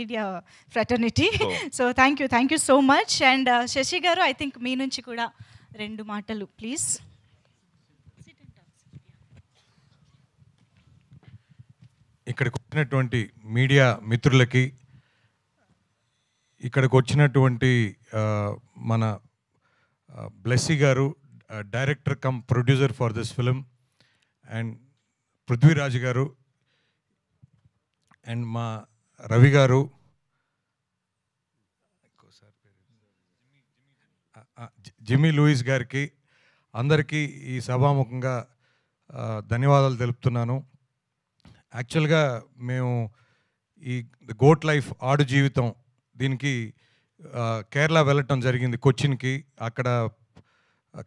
Media fraternity so thank you thank you so much and Shashi garu I think మీ నుంచి కూడా రెండు మాటలు ప్లీజ్ ఇక్కడికి వచ్చినటువంటి మీడియా మిత్రులకి ఇక్కడికి వచ్చినటువంటి మన Blessy garu director cum producer for this film and Prithviraj garu and మా రవి గారు జిమ్మీ లూయిస్ గారికి అందరికీ ఈ సభాముఖంగా ధన్యవాదాలు తెలుపుతున్నాను యాక్చువల్గా మేము ఈ గోట్ లైఫ్ ఆడు జీవితం దీనికి కేరళ వెళ్ళటం జరిగింది కొచ్చిన్కి అక్కడ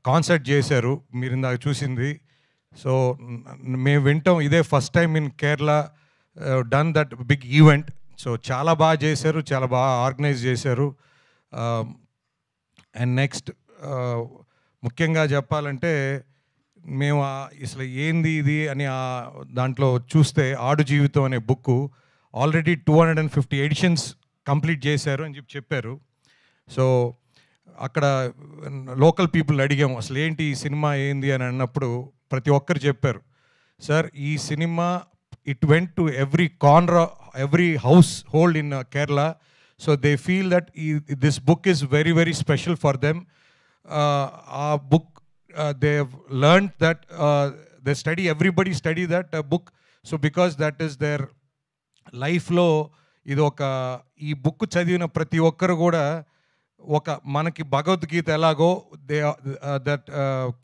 కాన్సర్ట్ చేశారు మీరు ఇందాక చూసింది సో మేము వింటాం ఇదే first time in Kerala done that big event so చాలా బాగా చేశారు చాలా బాగా ఆర్గనైజ్ చేశారు అండ్ నెక్స్ట్ ముఖ్యంగా చెప్పాలంటే మేము అసలు ఏంది ఇది అని దాంట్లో చూస్తే ఆడు జీవితం అనే book already two hundred and fifty editions complete చేశారు అని చెప్పి చెప్పారు సో అక్కడ లోకల్ పీపుల్ అడిగాము అసలు ఏంటి ఈ సినిమా ఏంది అని అన్నప్పుడు ప్రతి ఒక్కరు చెప్పారు సార్ ఈ cinema it went to every corner every household in uh, Kerala. So they feel that e this book is very, very special for them. Uh, our book, uh, they have learned that they study, everybody study that book. So because that is their లైఫ్లో ఇది ఒక ఈ book చదివిన ప్రతి ఒక్కరు కూడా ఒక మనకి భగవద్గీత ఎలాగో they that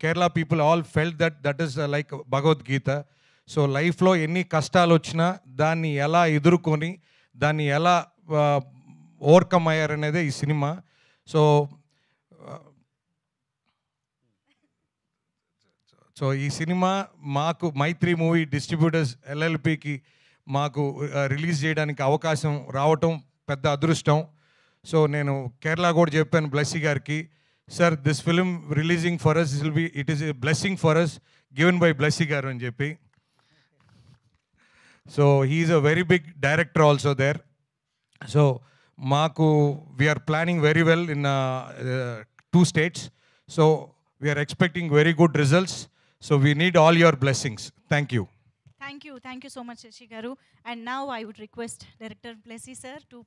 Kerala people all felt that that is like Bhagavad Gita so లైఫ్లో ఎన్ని కష్టాలు వచ్చినా దాన్ని ఎలా ఎదుర్కొని దాన్ని ఎలా ఓవర్కమ్ అయ్యారనేదే ఈ సినిమా సో సో ఈ సినిమా మాకు మైత్రి మూవీ డిస్ట్రిబ్యూటర్స్ ఎల్ఎల్పికి మాకు రిలీజ్ చేయడానికి అవకాశం రావటం పెద్ద అదృష్టం సో నేను కేరళ కూడా చెప్పాను బ్లెస్సీ గారికి sir this film releasing for us will be it is a blessing for us given by Blessy garu అని చెప్పి so he is a very big director also there so మాకు we are planning very well in two states so we are expecting very good results so we need all your blessings thank you thank you thank you so much Shashi garu and now I would request director Blessy sir to